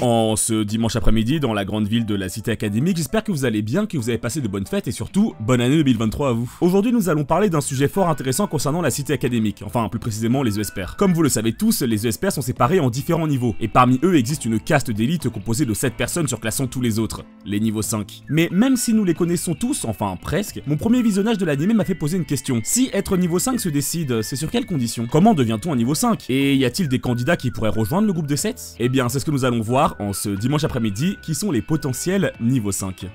en ce dimanche après-midi dans la grande ville de la cité académique. J'espère que vous allez bien, que vous avez passé de bonnes fêtes et surtout, bonne année 2023 à vous. Aujourd'hui, nous allons parler d'un sujet fort intéressant concernant la cité académique, enfin plus précisément les ESPR. E Comme vous le savez tous, les ESPR e sont séparés en différents niveaux, et parmi eux existe une caste d'élite composée de 7 personnes surclassant tous les autres, les niveaux 5. Mais même si nous les connaissons tous, enfin presque, mon premier visionnage de l'anime m'a fait poser une question. Si être niveau 5 se décide, c'est sur quelles conditions Comment devient-on un niveau 5 Et y a-t-il des candidats qui pourraient rejoindre le groupe de 7 Eh bien, c'est ce que nous allons voir en ce dimanche après-midi qui sont les potentiels niveau 5.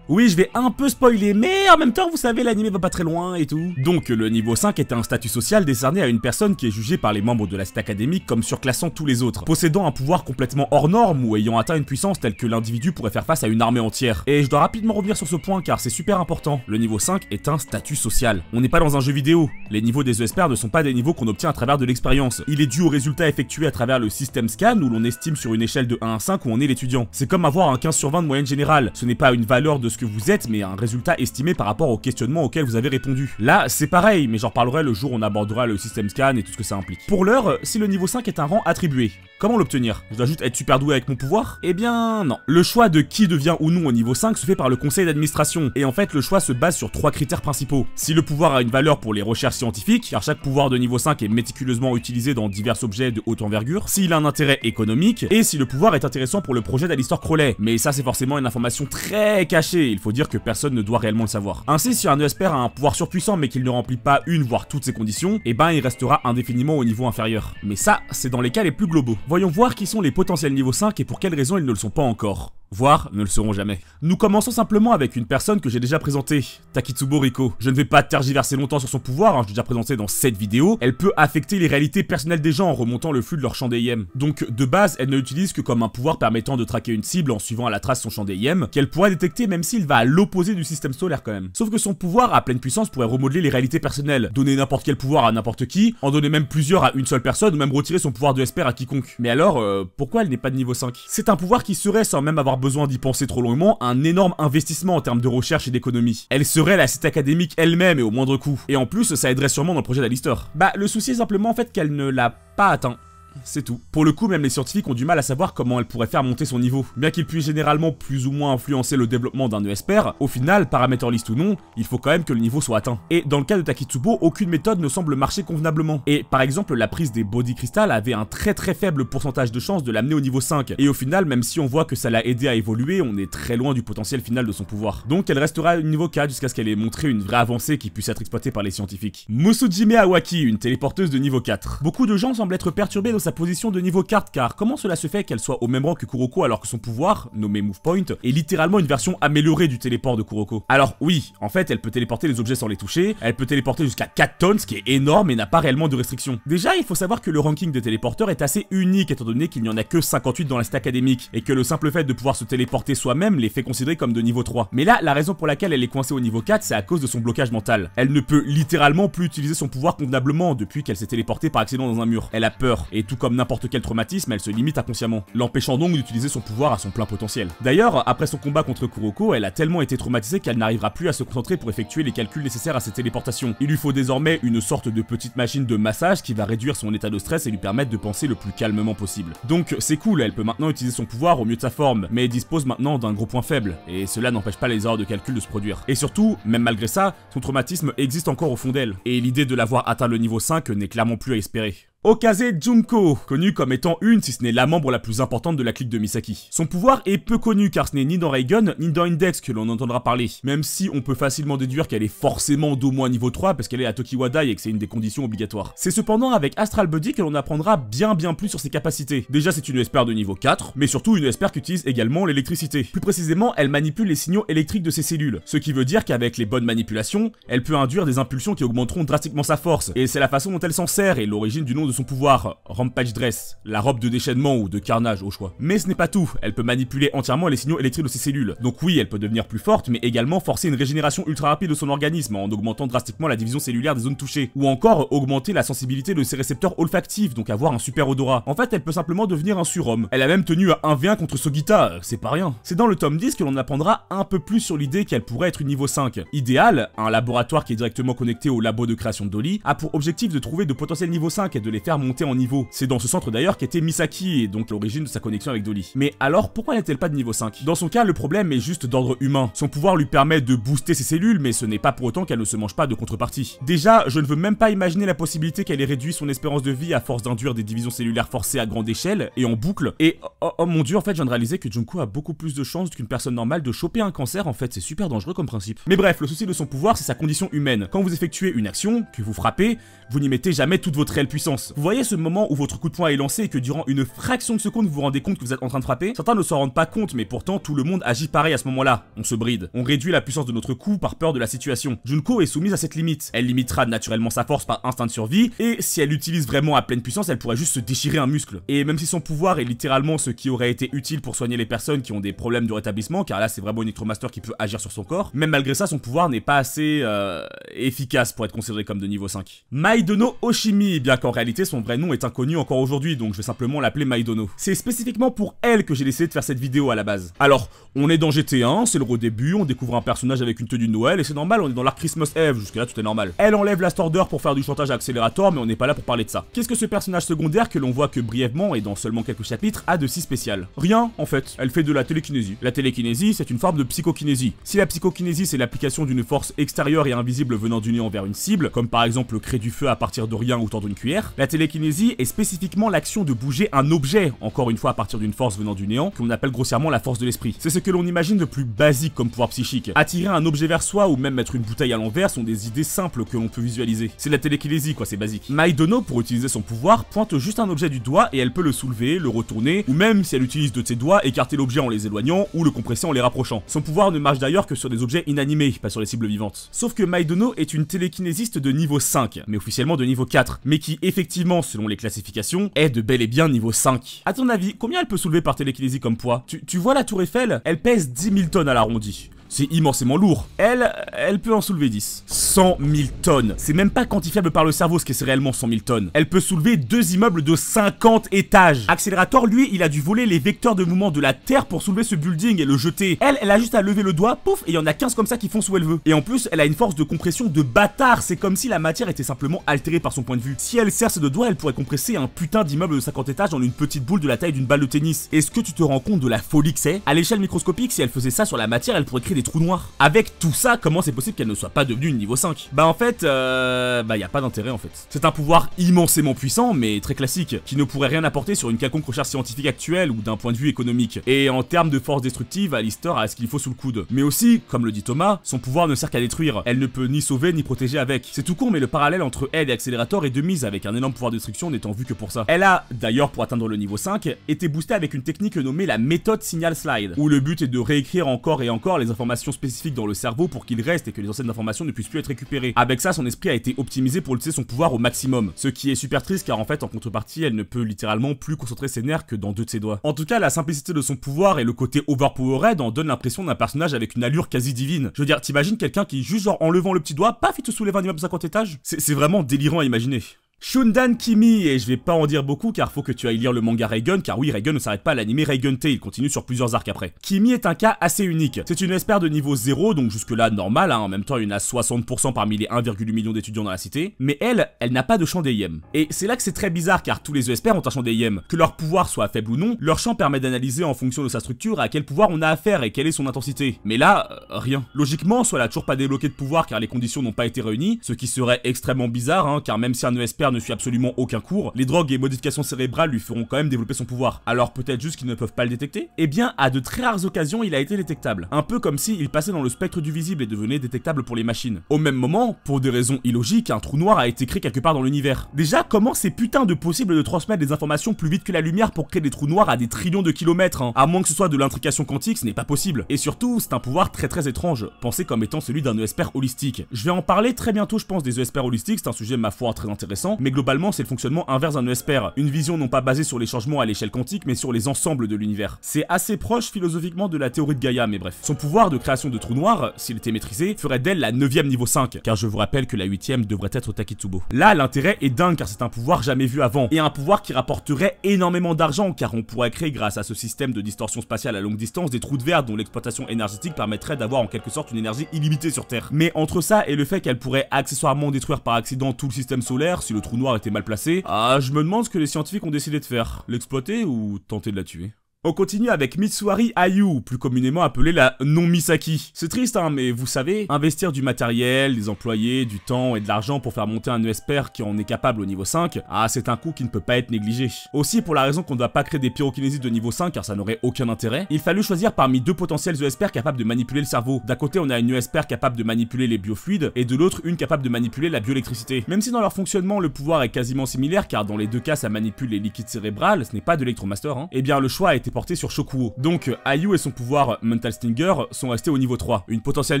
Oui, je vais un peu spoiler, mais en même temps, vous savez, l'anime va pas très loin et tout. Donc, le niveau 5 est un statut social décerné à une personne qui est jugée par les membres de la cité académique comme surclassant tous les autres, possédant un pouvoir complètement hors norme ou ayant atteint une puissance telle que l'individu pourrait faire face à une armée entière. Et je dois rapidement revenir sur ce point car c'est super important. Le niveau 5 est un statut social. On n'est pas dans un jeu vidéo. Les niveaux des ESPR ne sont pas des niveaux qu'on obtient à travers de l'expérience. Il est dû aux résultats effectués à travers le système scan où l'on estime sur une échelle de 1 à 5 où on est l'étudiant. C'est comme avoir un 15 sur 20 de moyenne générale. Ce n'est pas une valeur de que vous êtes, mais un résultat estimé par rapport au questionnement auquel vous avez répondu. Là, c'est pareil, mais j'en reparlerai le jour où on abordera le système scan et tout ce que ça implique. Pour l'heure, si le niveau 5 est un rang attribué, comment l'obtenir Je dois juste être super doué avec mon pouvoir Eh bien, non. Le choix de qui devient ou non au niveau 5 se fait par le conseil d'administration, et en fait, le choix se base sur trois critères principaux. Si le pouvoir a une valeur pour les recherches scientifiques, car chaque pouvoir de niveau 5 est méticuleusement utilisé dans divers objets de haute envergure, s'il a un intérêt économique, et si le pouvoir est intéressant pour le projet d'Alistair Crowley. Mais ça, c'est forcément une information très cachée il faut dire que personne ne doit réellement le savoir. Ainsi, si un ESPR a un pouvoir surpuissant mais qu'il ne remplit pas une voire toutes ses conditions, eh ben il restera indéfiniment au niveau inférieur. Mais ça, c'est dans les cas les plus globaux. Voyons voir qui sont les potentiels niveau 5 et pour quelles raisons ils ne le sont pas encore voire ne le seront jamais. Nous commençons simplement avec une personne que j'ai déjà présentée, Takitsubo Riko. Je ne vais pas tergiverser longtemps sur son pouvoir, hein, je l'ai déjà présenté dans cette vidéo. Elle peut affecter les réalités personnelles des gens en remontant le flux de leur champ DIM. Donc de base, elle ne l'utilise que comme un pouvoir permettant de traquer une cible en suivant à la trace son champ DIM, qu'elle pourra détecter même si il va à l'opposé du système solaire quand même. Sauf que son pouvoir à pleine puissance pourrait remodeler les réalités personnelles, donner n'importe quel pouvoir à n'importe qui, en donner même plusieurs à une seule personne, ou même retirer son pouvoir de Esper à quiconque. Mais alors, euh, pourquoi elle n'est pas de niveau 5 C'est un pouvoir qui serait, sans même avoir besoin d'y penser trop longuement, un énorme investissement en termes de recherche et d'économie. Elle serait la cité académique elle-même et au moindre coût. Et en plus, ça aiderait sûrement dans le projet d'Alistair. Bah, le souci est simplement en fait qu'elle ne l'a pas atteint. C'est tout. Pour le coup, même les scientifiques ont du mal à savoir comment elle pourrait faire monter son niveau. Bien qu'il puisse généralement plus ou moins influencer le développement d'un ESPR, au final, paramètre liste ou non, il faut quand même que le niveau soit atteint. Et dans le cas de Takitsubo, aucune méthode ne semble marcher convenablement. Et par exemple, la prise des body crystal avait un très très faible pourcentage de chance de l'amener au niveau 5. Et au final, même si on voit que ça l'a aidé à évoluer, on est très loin du potentiel final de son pouvoir. Donc elle restera au niveau 4 jusqu'à ce qu'elle ait montré une vraie avancée qui puisse être exploitée par les scientifiques. Musujime Awaki, une téléporteuse de niveau 4. Beaucoup de gens semblent être perturbés sa position de niveau 4 car comment cela se fait qu'elle soit au même rang que Kuroko alors que son pouvoir, nommé Move Point, est littéralement une version améliorée du téléport de Kuroko Alors oui, en fait elle peut téléporter les objets sans les toucher, elle peut téléporter jusqu'à 4 tonnes ce qui est énorme et n'a pas réellement de restrictions. Déjà il faut savoir que le ranking des téléporteurs est assez unique étant donné qu'il n'y en a que 58 dans la stack académique et que le simple fait de pouvoir se téléporter soi-même les fait considérer comme de niveau 3. Mais là la raison pour laquelle elle est coincée au niveau 4 c'est à cause de son blocage mental. Elle ne peut littéralement plus utiliser son pouvoir convenablement depuis qu'elle s'est téléportée par accident dans un mur. Elle a peur et tout comme n'importe quel traumatisme, elle se limite inconsciemment, l'empêchant donc d'utiliser son pouvoir à son plein potentiel. D'ailleurs, après son combat contre Kuroko, elle a tellement été traumatisée qu'elle n'arrivera plus à se concentrer pour effectuer les calculs nécessaires à ses téléportations. Il lui faut désormais une sorte de petite machine de massage qui va réduire son état de stress et lui permettre de penser le plus calmement possible. Donc c'est cool, elle peut maintenant utiliser son pouvoir au mieux de sa forme, mais elle dispose maintenant d'un gros point faible, et cela n'empêche pas les erreurs de calcul de se produire. Et surtout, même malgré ça, son traumatisme existe encore au fond d'elle, et l'idée de l'avoir atteint le niveau 5 n'est clairement plus à espérer. Okaze Junko, connue comme étant une, si ce n'est la membre la plus importante de la clique de Misaki. Son pouvoir est peu connu car ce n'est ni dans Raigun ni dans Index que l'on entendra parler, même si on peut facilement déduire qu'elle est forcément d'au moins niveau 3 parce qu'elle est à Tokiwadai et que c'est une des conditions obligatoires. C'est cependant avec Astral Buddy que l'on apprendra bien bien plus sur ses capacités. Déjà c'est une espère de niveau 4, mais surtout une espère qui utilise également l'électricité. Plus précisément, elle manipule les signaux électriques de ses cellules, ce qui veut dire qu'avec les bonnes manipulations, elle peut induire des impulsions qui augmenteront drastiquement sa force, et c'est la façon dont elle s'en sert et l'origine du nom de son pouvoir, Rampage Dress, la robe de déchaînement ou de carnage au choix. Mais ce n'est pas tout, elle peut manipuler entièrement les signaux électriques de ses cellules. Donc oui, elle peut devenir plus forte, mais également forcer une régénération ultra rapide de son organisme en augmentant drastiquement la division cellulaire des zones touchées. Ou encore augmenter la sensibilité de ses récepteurs olfactifs, donc avoir un super odorat. En fait, elle peut simplement devenir un surhomme. Elle a même tenu à 1v1 contre Sogita, c'est pas rien. C'est dans le tome 10 que l'on apprendra un peu plus sur l'idée qu'elle pourrait être une niveau 5. Idéal, un laboratoire qui est directement connecté au labo de création de Dolly, a pour objectif de trouver de potentiels niveau 5 et de les monter en niveau. C'est dans ce centre d'ailleurs qu'était Misaki, et donc l'origine de sa connexion avec Dolly. Mais alors, pourquoi n'est-elle pas de niveau 5 Dans son cas, le problème est juste d'ordre humain. Son pouvoir lui permet de booster ses cellules, mais ce n'est pas pour autant qu'elle ne se mange pas de contrepartie. Déjà, je ne veux même pas imaginer la possibilité qu'elle ait réduit son espérance de vie à force d'induire des divisions cellulaires forcées à grande échelle et en boucle. Et oh, oh, oh mon dieu, en fait, je viens de réaliser que Junko a beaucoup plus de chances qu'une personne normale de choper un cancer. En fait, c'est super dangereux comme principe. Mais bref, le souci de son pouvoir, c'est sa condition humaine. Quand vous effectuez une action, que vous frappez, vous n'y mettez jamais toute votre réelle puissance. Vous voyez ce moment où votre coup de poing est lancé et que durant une fraction de seconde vous vous rendez compte que vous êtes en train de frapper Certains ne s'en rendent pas compte mais pourtant tout le monde agit pareil à ce moment-là. On se bride, on réduit la puissance de notre coup par peur de la situation. Junko est soumise à cette limite. Elle limitera naturellement sa force par instinct de survie et si elle l'utilise vraiment à pleine puissance elle pourrait juste se déchirer un muscle. Et même si son pouvoir est littéralement ce qui aurait été utile pour soigner les personnes qui ont des problèmes de rétablissement car là c'est vraiment une Electromaster qui peut agir sur son corps, même malgré ça son pouvoir n'est pas assez euh, efficace pour être considéré comme de niveau 5. Maidono Oshimi, bien qu'en réalité son vrai nom est inconnu encore aujourd'hui, donc je vais simplement l'appeler Maidono. C'est spécifiquement pour elle que j'ai décidé de faire cette vidéo à la base. Alors, on est dans GT1, c'est le début, on découvre un personnage avec une tenue de Noël, et c'est normal, on est dans l'arc Christmas Eve, jusque là tout est normal. Elle enlève la d'heures pour faire du chantage à Accelerator, mais on n'est pas là pour parler de ça. Qu'est-ce que ce personnage secondaire que l'on voit que brièvement et dans seulement quelques chapitres a de si spécial Rien, en fait. Elle fait de la télékinésie. La télékinésie, c'est une forme de psychokinésie. Si la psychokinésie, c'est l'application d'une force extérieure et invisible venant du envers une cible, comme par exemple créer du feu à partir de rien autour d'une cuillère, la télékinésie est spécifiquement l'action de bouger un objet, encore une fois à partir d'une force venant du néant, qu'on appelle grossièrement la force de l'esprit. C'est ce que l'on imagine de plus basique comme pouvoir psychique. Attirer un objet vers soi ou même mettre une bouteille à l'envers sont des idées simples que l'on peut visualiser. C'est la télékinésie quoi, c'est basique. Maidono, pour utiliser son pouvoir, pointe juste un objet du doigt et elle peut le soulever, le retourner, ou même si elle utilise de ses doigts, écarter l'objet en les éloignant ou le compresser en les rapprochant. Son pouvoir ne marche d'ailleurs que sur des objets inanimés, pas sur les cibles vivantes. Sauf que Maidono est une télékinésiste de niveau 5, mais officiellement de niveau 4, mais qui effectivement selon les classifications, est de bel et bien niveau 5. À ton avis, combien elle peut soulever par télékinésie comme poids tu, tu vois la tour Eiffel Elle pèse 10 000 tonnes à l'arrondi. C'est immensément lourd. Elle, elle peut en soulever 10. 100 000 tonnes. C'est même pas quantifiable par le cerveau ce que c'est réellement 100 000 tonnes. Elle peut soulever deux immeubles de 50 étages. Accélérateur, lui, il a dû voler les vecteurs de mouvement de la Terre pour soulever ce building et le jeter. Elle, elle a juste à lever le doigt, pouf, et il y en a 15 comme ça qui font où elle veut. Et en plus, elle a une force de compression de bâtard. C'est comme si la matière était simplement altérée par son point de vue. Si elle serre ses deux doigts, elle pourrait compresser un putain d'immeuble de 50 étages en une petite boule de la taille d'une balle de tennis. Est-ce que tu te rends compte de la folie que c'est À l'échelle microscopique, si elle faisait ça sur la matière, elle pourrait créer des trous noir. Avec tout ça, comment c'est possible qu'elle ne soit pas devenue niveau 5 Bah en fait, euh, bah y a pas d'intérêt en fait. C'est un pouvoir immensément puissant, mais très classique, qui ne pourrait rien apporter sur une quelconque recherche scientifique actuelle ou d'un point de vue économique. Et en termes de force destructive, Alistair a ce qu'il faut sous le coude. Mais aussi, comme le dit Thomas, son pouvoir ne sert qu'à détruire. Elle ne peut ni sauver ni protéger avec. C'est tout con, mais le parallèle entre elle et accélérateur est de mise avec un énorme pouvoir de destruction n'étant vu que pour ça. Elle a, d'ailleurs pour atteindre le niveau 5, été boostée avec une technique nommée la méthode Signal Slide, où le but est de réécrire encore et encore les informations spécifique dans le cerveau pour qu'il reste et que les anciennes informations ne puissent plus être récupérées. Avec ça, son esprit a été optimisé pour laisser son pouvoir au maximum, ce qui est super triste car en fait, en contrepartie, elle ne peut littéralement plus concentrer ses nerfs que dans deux de ses doigts. En tout cas, la simplicité de son pouvoir et le côté overpowered en donne l'impression d'un personnage avec une allure quasi divine. Je veux dire, t'imagines quelqu'un qui, juste en levant le petit doigt, paf, il te soulève un immeuble 50 étages C'est vraiment délirant à imaginer. Shundan Kimi, et je vais pas en dire beaucoup car faut que tu ailles lire le manga Reigen, car oui, Reigen ne s'arrête pas à l'anime Reigen T, il continue sur plusieurs arcs après. Kimi est un cas assez unique. C'est une espère de niveau 0, donc jusque-là normal, hein. en même temps il y en a 60% parmi les 1,8 million d'étudiants dans la cité, mais elle, elle n'a pas de champ d'EIM. Et c'est là que c'est très bizarre car tous les espères ont un champ d'EIM. Que leur pouvoir soit faible ou non, leur champ permet d'analyser en fonction de sa structure à quel pouvoir on a affaire et quelle est son intensité. Mais là, euh, rien. Logiquement, soit elle a toujours pas débloqué de pouvoir car les conditions n'ont pas été réunies, ce qui serait extrêmement bizarre, hein, car même si un ESPR ne suit absolument aucun cours, les drogues et modifications cérébrales lui feront quand même développer son pouvoir. Alors peut-être juste qu'ils ne peuvent pas le détecter Eh bien, à de très rares occasions, il a été détectable. Un peu comme s'il passait dans le spectre du visible et devenait détectable pour les machines. Au même moment, pour des raisons illogiques, un trou noir a été créé quelque part dans l'univers. Déjà, comment c'est putain de possible de transmettre des informations plus vite que la lumière pour créer des trous noirs à des trillions de kilomètres hein À moins que ce soit de l'intrication quantique, ce n'est pas possible. Et surtout, c'est un pouvoir très très étrange, pensé comme étant celui d'un ESPR holistique. Je vais en parler très bientôt, je pense, des e ESPR holistiques, c'est un sujet, ma foi, très intéressant mais globalement c'est le fonctionnement inverse d'un ESPER, une vision non pas basée sur les changements à l'échelle quantique mais sur les ensembles de l'univers. C'est assez proche philosophiquement de la théorie de Gaïa mais bref. Son pouvoir de création de trous noirs, s'il était maîtrisé, ferait d'elle la 9ème niveau 5, car je vous rappelle que la 8ème devrait être Takitsubo. Là l'intérêt est dingue car c'est un pouvoir jamais vu avant, et un pouvoir qui rapporterait énormément d'argent car on pourrait créer grâce à ce système de distorsion spatiale à longue distance des trous de verre dont l'exploitation énergétique permettrait d'avoir en quelque sorte une énergie illimitée sur Terre. Mais entre ça et le fait qu'elle pourrait accessoirement détruire par accident tout le système solaire si le trou noir était mal placé, ah, je me demande ce que les scientifiques ont décidé de faire. L'exploiter ou tenter de la tuer on continue avec Mitsuhari Ayu, plus communément appelée la non-Misaki. C'est triste, hein, mais vous savez, investir du matériel, des employés, du temps et de l'argent pour faire monter un ESPR e qui en est capable au niveau 5, ah, c'est un coût qui ne peut pas être négligé. Aussi, pour la raison qu'on ne doit pas créer des pyrokinésies de niveau 5 car ça n'aurait aucun intérêt, il fallut choisir parmi deux potentiels ESPR e capables de manipuler le cerveau. D'un côté, on a une ESPR e capable de manipuler les biofluides et de l'autre, une capable de manipuler la bioélectricité. Même si dans leur fonctionnement, le pouvoir est quasiment similaire car dans les deux cas, ça manipule les liquides cérébrales, ce n'est pas de l'Electromaster, hein, eh bien le choix a porté sur Shokuo. Donc Ayu et son pouvoir Mental Stinger sont restés au niveau 3, une potentielle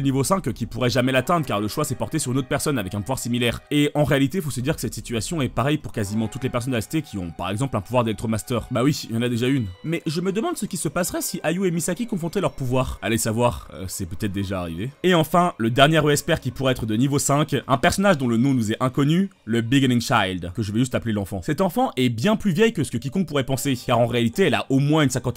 niveau 5 qui pourrait jamais l'atteindre car le choix s'est porté sur une autre personne avec un pouvoir similaire. Et en réalité, faut se dire que cette situation est pareille pour quasiment toutes les personnes restées qui ont par exemple un pouvoir d'Electromaster. Bah oui, il y en a déjà une. Mais je me demande ce qui se passerait si Ayu et Misaki confrontaient leur pouvoir. Allez savoir, euh, c'est peut-être déjà arrivé. Et enfin, le dernier ESPR qui pourrait être de niveau 5, un personnage dont le nom nous est inconnu, le Beginning Child, que je vais juste appeler l'enfant. Cet enfant est bien plus vieille que ce que quiconque pourrait penser, car en réalité, elle a au moins une a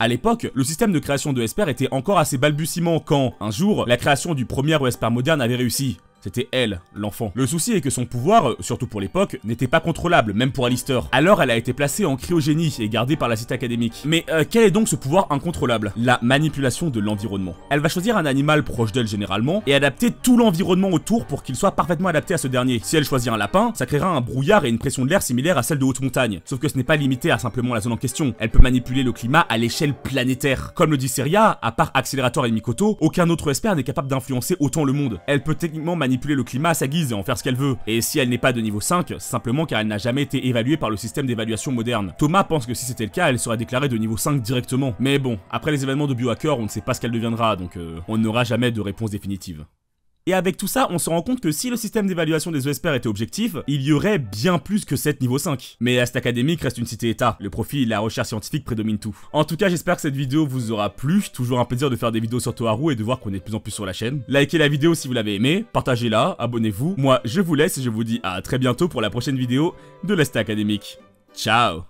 À l'époque, le système de création de Esper était encore assez balbutiement quand, un jour, la création du premier Esper moderne avait réussi. C'était elle, l'enfant. Le souci est que son pouvoir, euh, surtout pour l'époque, n'était pas contrôlable, même pour Alistair. Alors elle a été placée en cryogénie et gardée par la cité académique. Mais euh, quel est donc ce pouvoir incontrôlable La manipulation de l'environnement. Elle va choisir un animal proche d'elle généralement et adapter tout l'environnement autour pour qu'il soit parfaitement adapté à ce dernier. Si elle choisit un lapin, ça créera un brouillard et une pression de l'air similaire à celle de haute montagne. Sauf que ce n'est pas limité à simplement la zone en question. Elle peut manipuler le climat à l'échelle planétaire. Comme le dit Seria, à part Accélérateur et Mikoto, aucun autre espère n'est capable d'influencer autant le monde. Elle peut techniquement manipuler le climat à sa guise et en faire ce qu'elle veut. Et si elle n'est pas de niveau 5, c'est simplement car elle n'a jamais été évaluée par le système d'évaluation moderne. Thomas pense que si c'était le cas, elle serait déclarée de niveau 5 directement. Mais bon, après les événements de Biohacker, on ne sait pas ce qu'elle deviendra, donc euh, on n'aura jamais de réponse définitive. Et avec tout ça, on se rend compte que si le système d'évaluation des ESPR était objectif, il y aurait bien plus que 7 niveau 5. Mais Ast Académique reste une cité-état, le profit et la recherche scientifique prédominent tout. En tout cas, j'espère que cette vidéo vous aura plu, toujours un plaisir de faire des vidéos sur Toharu et de voir qu'on est de plus en plus sur la chaîne. Likez la vidéo si vous l'avez aimée, partagez-la, abonnez-vous. Moi, je vous laisse et je vous dis à très bientôt pour la prochaine vidéo de l'Est Académique. Ciao